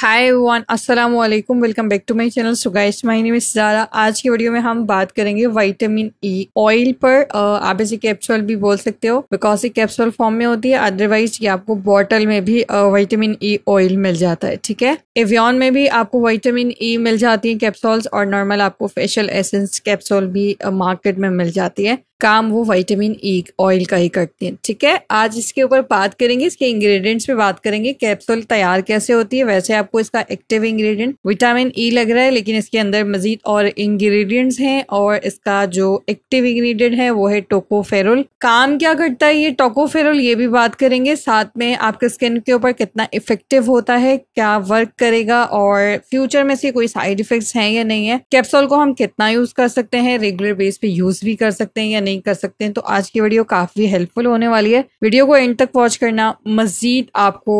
हाय one अस्सलाम वालेकुम welcome back to my channel सुगाइश मायने में ज़ारा आज की वीडियो में हम बात करेंगे विटामिन ई ऑयल पर आप इसे कैप्सूल भी बोल सकते हो बिकॉज ये कैप्सूल फॉर्म में होती है अदरवाइज ये आपको बॉटल में भी विटामिन ई ऑयल मिल जाता है ठीक है एवियन में भी आपको विटामिन ई e मिल जाती है कैप्सूल्स और नॉर्मल आपको फेशियल एसेंस कैप्सूल भी मार्केट में मिल जाती है काम वो विटामिन ई ऑयल का ही करती हैं ठीक है आज इसके ऊपर बात करेंगे इसके इंग्रेडिएंट्स पे बात करेंगे कैप्सूल तैयार कैसे होती है वैसे आपको इसका एक्टिव इंग्रेडिएंट विटामिन ई लग रहा है लेकिन इसके अंदर मजीद और इंग्रेडिएंट्स हैं और इसका जो एक्टिव इंग्रेडिएंट है वो है टोकोफेरोल काम क्या करता है ये टोकोफेरोल ये भी बात करेंगे साथ में आपके स्किन के ऊपर कितना इफेक्टिव होता है क्या वर्क करेगा और फ्यूचर में से कोई साइड इफेक्ट है या नहीं है कैप्सूल को हम कितना यूज कर सकते हैं रेगुलर बेस पे यूज भी कर सकते हैं या नहीं नहीं कर सकते हैं तो आज की वीडियो काफी हेल्पफुल होने वाली है वीडियो को एंड तक वॉच करना मजीद आपको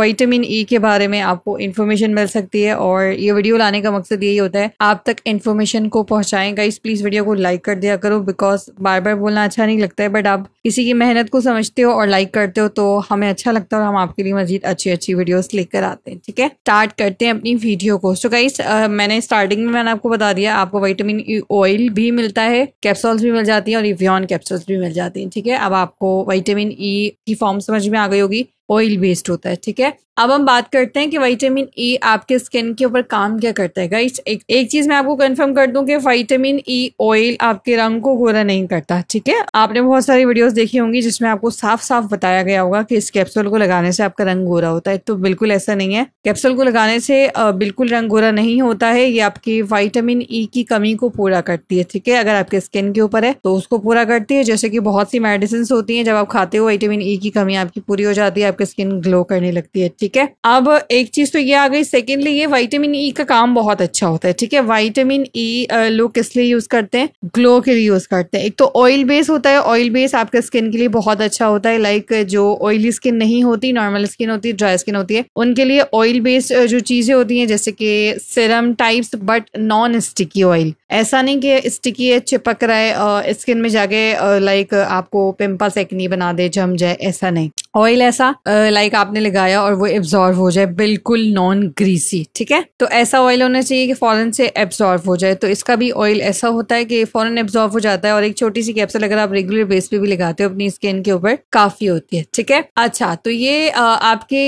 वाइटामिन ई e के बारे में आपको इन्फॉर्मेशन मिल सकती है और ये वीडियो लाने का मकसद यही होता है आप तक इन्फॉर्मेशन को पहुंचाएं गाइस प्लीज वीडियो को लाइक कर दिया करो बिकॉज बार बार बोलना अच्छा नहीं लगता है बट आप किसी की मेहनत को समझते हो और लाइक करते हो तो हमें अच्छा लगता है और हम आपके लिए मजीद अच्छी अच्छी वीडियोस लेकर आते हैं ठीक है स्टार्ट करते हैं अपनी वीडियो को सो गाइस मैंने स्टार्टिंग में मैंने आपको बता दिया आपको वाइटामिन ई ऑयल भी मिलता है कैप्सूल्स भी मिल जाती जाती हैं और इवियन कैप्सूल्स भी मिल जाती हैं ठीक है अब आपको विटामिन ई e की फॉर्म समझ में आ गई होगी ऑयल बेस्ड होता है ठीक है अब हम बात करते हैं कि विटामिन ई e आपके स्किन के ऊपर काम क्या करता है गाइस एक, एक चीज मैं आपको कंफर्म कर दूं कि विटामिन ई ऑयल आपके रंग को गोरा नहीं करता ठीक है आपने बहुत सारी वीडियोस देखी होंगी जिसमें आपको साफ साफ बताया गया होगा कि इस कैप्सूल को लगाने से आपका रंग गोरा होता है तो बिल्कुल ऐसा नहीं है कैप्सूल को लगाने से बिल्कुल रंग गोरा नहीं होता है ये आपकी वाइटामिन ई e की कमी को पूरा करती है ठीक है अगर आपके स्किन के ऊपर है तो उसको पूरा करती है जैसे की बहुत सी मेडिसिन होती है जब आप खाते हो वाइटामिन ई e की कमी आपकी पूरी हो जाती है आपकी स्किन ग्लो करने लगती है ठीक है अब एक चीज तो ये आ गई सेकेंडली ये वाइटामिन ई e का काम बहुत अच्छा होता है ठीक है वाइटामिन ई e, लोग किस लिए यूज करते हैं ग्लो के लिए यूज करते हैं एक तो ऑयल बेस होता है ऑयल बेस आपके स्किन के लिए बहुत अच्छा होता है लाइक जो ऑयली स्किन नहीं होती नॉर्मल स्किन होती ड्राई स्किन होती है उनके लिए ऑयल बेस्ड जो चीजें होती हैं जैसे कि serum types but non sticky oil ऐसा नहीं कि स्टिकी है चिपक रहा है और स्किन में जाके लाइक आपको पिम्पल्स एक नहीं बना दे जम जाए ऐसा नहीं ऑयल ऐसा लाइक आपने लगाया और वो एब्जॉर्व हो जाए बिल्कुल नॉन ग्रीसी ठीक है तो ऐसा ऑयल होना चाहिए कि फॉरन से एब्जॉर्व हो जाए तो इसका भी ऑयल ऐसा होता है कि फॉरन एब्जॉर्व हो जाता है और एक छोटी सी कैप्सूल अगर आप रेगुलर बेस पे भी लगाते हो अपनी स्किन के ऊपर काफी होती है ठीक है अच्छा तो ये आपके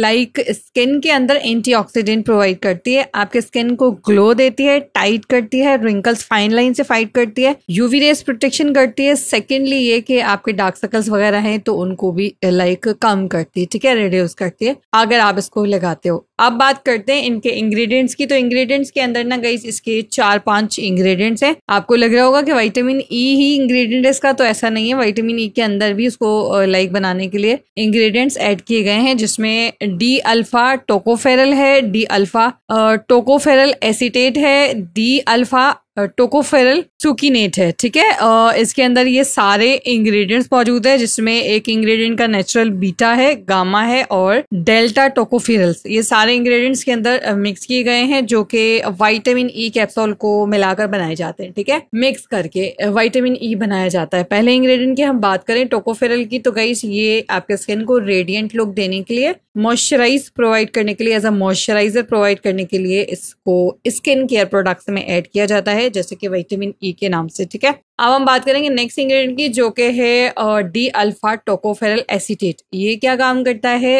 लाइक स्किन के अंदर एंटी प्रोवाइड करती है आपके स्किन को ग्लो देती है टाइट करती है रिंकल्स फाइन लाइन से फाइट करती है यूवी रेस प्रोटेक्शन करती है सेकेंडली ये कि आपके डार्क सर्कल्स वगैरह हैं तो उनको भी लाइक eh, कम करती है ठीक है रिड्यूस करती है अगर आप इसको लगाते हो अब बात करते हैं इनके इंग्रेडिएंट्स की तो इंग्रेडिएंट्स के अंदर ना गई इसके चार पांच इंग्रेडिएंट्स हैं आपको लग रहा होगा कि विटामिन ई e ही इंग्रेडिएंट है इसका तो ऐसा नहीं है विटामिन ई e के अंदर भी उसको लाइक eh, बनाने के लिए इंग्रेडिएंट्स ऐड किए गए हैं जिसमें डी अल्फा टोकोफेरल है डी अल्फा टोकोफेरल एसिटेट है डी alpha टोकोफेरल सुकीनेट है ठीक है इसके अंदर ये सारे इंग्रेडिएंट्स मौजूद है जिसमें एक इंग्रेडिएंट का नेचुरल बीटा है गामा है और डेल्टा टोकोफेरल्स ये सारे इंग्रेडिएंट्स के अंदर मिक्स किए गए हैं जो कि वाइटामिन ई कैप्सूल को मिलाकर बनाए जाते हैं ठीक है मिक्स करके वाइटामिन ई e बनाया जाता है पहले इंग्रेडिएंट की हम बात करें टोकोफेरल की तो गई ये आपके स्किन को रेडियंट लुक देने के लिए मॉइस्चराइज प्रोवाइड करने के लिए एज अ मॉइस्चराइजर प्रोवाइड करने के लिए इसको स्किन केयर प्रोडक्ट्स में एड किया जाता है है जैसे कि विटामिन ई e के नाम से ठीक है अब हम बात करेंगे नेक्स्ट इंग्रेडिएंट की जो कि है डी अल्फा टोकोफेरल एसिटेट ये क्या काम करता है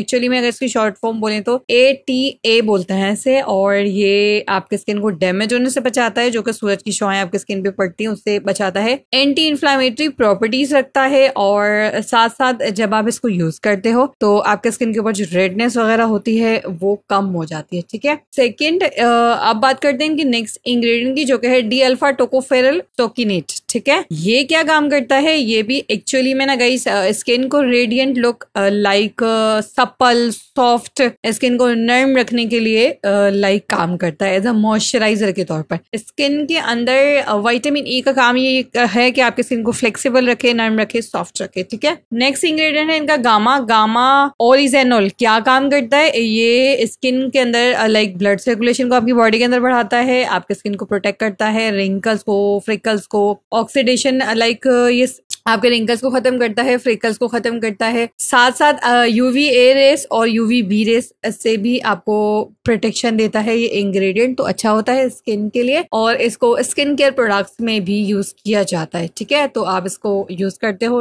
एक्चुअली में अगर इसकी शॉर्ट फॉर्म बोले तो ए टी ए बोलते हैं इसे और ये आपके स्किन को डैमेज होने से बचाता है जो कि सूरज की शॉएं आपके स्किन पे पड़ती है उससे बचाता है एंटी इन्फ्लामेटरी प्रॉपर्टीज रखता है और साथ साथ जब आप इसको यूज करते हो तो आपके स्किन के ऊपर जो रेडनेस वगैरह होती है वो कम हो जाती है ठीक है सेकेंड अब बात करते हैं कि नेक्स्ट इंग्रेडिएंट की जो कि है डी अल्फा टोकोफेरल टोकिन मैग्नेट ठीक है ये क्या काम करता है ये भी एक्चुअली में ना गई स्किन को radiant look like supple soft skin को नर्म रखने के लिए लाइक uh, काम करता है एज अ मॉइस्चराइजर के तौर पर स्किन के अंदर वाइटामिन ई e का काम ये है कि आपके स्किन को फ्लेक्सीबल रखे नर्म रखे सॉफ्ट रखे ठीक है नेक्स्ट इंग्रेडिएंट है इनका गामा गामा ओरिजेनोल क्या काम करता है ये स्किन के अंदर लाइक ब्लड सर्कुलेशन को आपकी बॉडी के अंदर बढ़ाता है आपके स्किन को प्रोटेक्ट करता है रिंकल्स को फ्रिकल्स को ऑक्सीडेशन लाइक ये आपके रिंकल्स को खत्म करता है फ्रिकल्स को खत्म करता है साथ साथ यूवी ए रेस और यूवी बी रेस से भी आपको प्रोटेक्शन देता है ये इंग्रेडिएंट तो अच्छा होता है स्किन के लिए और इसको स्किन केयर प्रोडक्ट्स में भी यूज किया जाता है ठीक है तो आप इसको यूज करते हो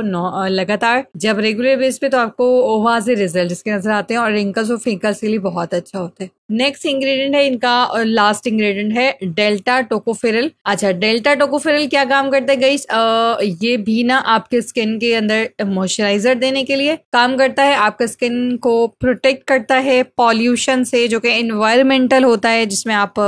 लगातार जब रेगुलर बेस पे तो आपको वाजे रिजल्ट इसके नजर आते हैं और रिंकल्स और फिंकल्स के लिए बहुत अच्छा होता है नेक्स्ट इंग्रेडिएंट है इनका और लास्ट इंग्रेडिएंट है डेल्टा टोकोफेरल अच्छा डेल्टा टोकोफेरल क्या काम करता है गई ये भी ना आपके स्किन के अंदर मॉइस्चराइजर देने के लिए काम करता है आपका स्किन को प्रोटेक्ट करता है पॉल्यूशन से जो कि इन्वायरमेंटल होता है जिसमें आप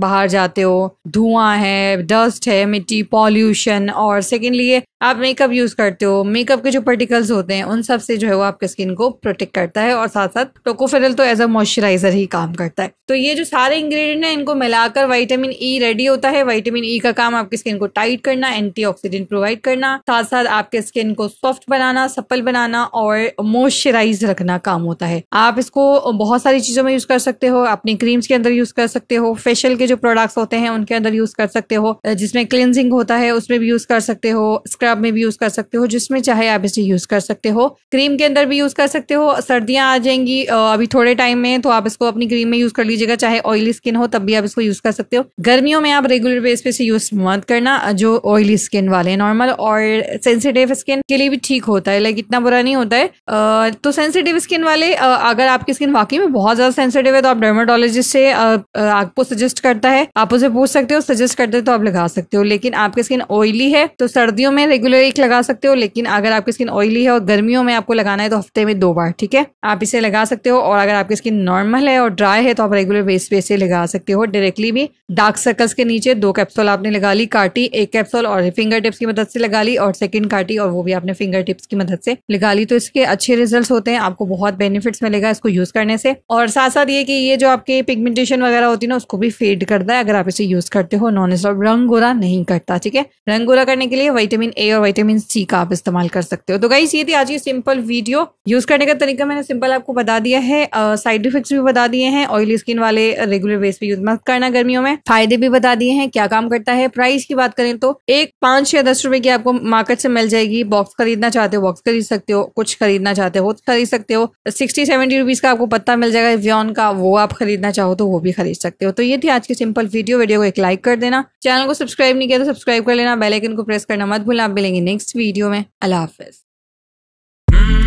बाहर जाते हो धुआं है डस्ट है मिट्टी पॉल्यूशन और सेकेंडली ये आप मेकअप यूज करते हो मेकअप के जो पर्टिकल्स होते हैं उन सब से जो है वो आपके स्किन को प्रोटेक्ट करता है और साथ साथ टोकोफेरल तो एज अ मॉइस्चराइजर ही काम करता है तो ये जो सारे इंग्रेडिएंट हैं इनको मिलाकर विटामिन ई रेडी होता है विटामिन ई e का काम आपकी स्किन को टाइट करना एंटी प्रोवाइड करना साथ साथ आपके स्किन को सॉफ्ट बनाना सप्पल बनाना और मॉइस्चराइज रखना काम होता है आप इसको बहुत सारी चीजों में यूज कर सकते हो अपनी क्रीम्स के अंदर यूज कर सकते हो फेशियल के के जो प्रोडक्ट्स होते हैं उनके अंदर यूज कर सकते हो जिसमें क्लिनजिंग होता है उसमें भी यूज कर सकते हो स्क्रब में भी यूज कर सकते हो जिसमें चाहे आप इसे यूज कर सकते हो क्रीम के अंदर भी यूज कर सकते हो सर्दियां आ जाएंगी अभी थोड़े टाइम में तो आप इसको अपनी क्रीम में यूज कर लीजिएगा चाहे ऑयली स्किन हो तब भी आप इसको यूज कर सकते हो गर्मियों में आप रेगुलर बेस पे इसे यूज मत करना जो ऑयली स्किन वाले नॉर्मल और सेंसिटिव स्किन के लिए भी ठीक होता है लाइक इतना बुरा नहीं होता है तो सेंसिटिव स्किन वाले अगर आपकी स्किन वाकई में बहुत ज्यादा सेंसिटिव है तो आप डर्माटोलॉजिस्ट से आपको सजेस्ट कर करता है आप उसे पूछ सकते हो सजेस्ट करते हो तो आप लगा सकते हो लेकिन आपकी स्किन ऑयली है तो सर्दियों में रेगुलर एक लगा सकते हो लेकिन अगर आपकी स्किन ऑयली है और गर्मियों में आपको लगाना है तो हफ्ते में दो बार ठीक है आप इसे लगा सकते हो और अगर आपकी स्किन नॉर्मल है और ड्राई है तो आप रेगुलर बेस पे इसे लगा सकते हो डायरेक्टली भी डार्क सर्कल्स के नीचे दो कैप्सूल आपने लगा ली काटी एक कैप्सूल और फिंगर टिप्स की मदद से लगा ली और सेकंड काटी और वो भी आपने फिंगर टिप्स की मदद से लगा ली तो इसके अच्छे रिजल्ट होते हैं आपको बहुत बेनिफिट्स मिलेगा इसको यूज करने से और साथ साथ ये कि ये जो आपके पिगमेंटेशन वगैरह होती है ना उसको भी फेड करता है अगर आप इसे यूज करते हो नॉन स्टॉप रंग गोरा नहीं करता ठीक है रंग गोरा करने के लिए वाइटामिन ए और वाइटामिन सी का आप इस्तेमाल कर सकते हो तो गाइस ये थी आज की सिंपल वीडियो यूज करने का तरीका मैंने सिंपल आपको बता दिया है साइड इफेक्ट भी बता दिए हैं ऑयली स्किन वाले रेगुलर बेस पे यूज मत करना गर्मियों में फायदे भी बता दिए हैं क्या काम करता है प्राइस की बात करें तो एक पांच या दस रुपए की आपको मार्केट से मिल जाएगी बॉक्स खरीदना चाहते हो बॉक्स खरीद सकते हो कुछ खरीदना चाहते हो खरीद सकते हो सिक्सटी सेवेंटी रुपीज का आपको पत्ता मिल जाएगा व्योन का वो आप खरीदना चाहो तो वो भी खरीद सकते हो तो ये थी आज की सिंपल वीडियो वीडियो को एक लाइक कर देना चैनल को सब्सक्राइब नहीं किया तो सब्सक्राइब कर लेना बेलाइकन को प्रेस करना मत भूलना आप मिलेंगे नेक्स्ट वीडियो में अल्लाह हाफिज़